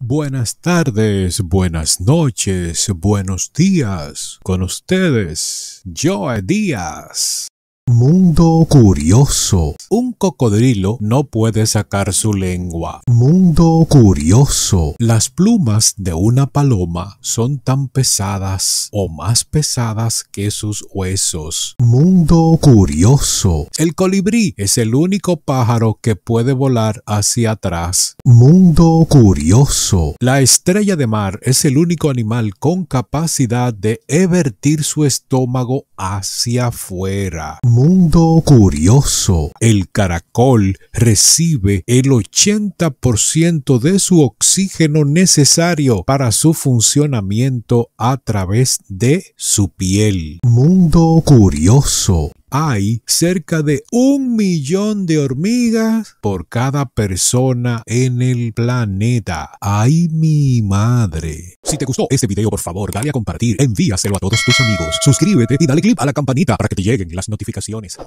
Buenas tardes, buenas noches, buenos días. Con ustedes, Joe Díaz. Mundo curioso. Un cocodrilo no puede sacar su lengua. Mundo curioso. Las plumas de una paloma son tan pesadas o más pesadas que sus huesos. Mundo curioso. El colibrí es el único pájaro que puede volar hacia atrás. Mundo curioso. La estrella de mar es el único animal con capacidad de evertir su estómago hacia afuera mundo curioso, el caracol recibe el 80% de su oxígeno necesario para su funcionamiento a través de su piel. Mundo curioso, hay cerca de un millón de hormigas por cada persona en el planeta. ¡Ay, mi madre! Si te gustó este video, por favor, dale a compartir, envíaselo a todos tus amigos, suscríbete y dale click a la campanita para que te lleguen las notificaciones.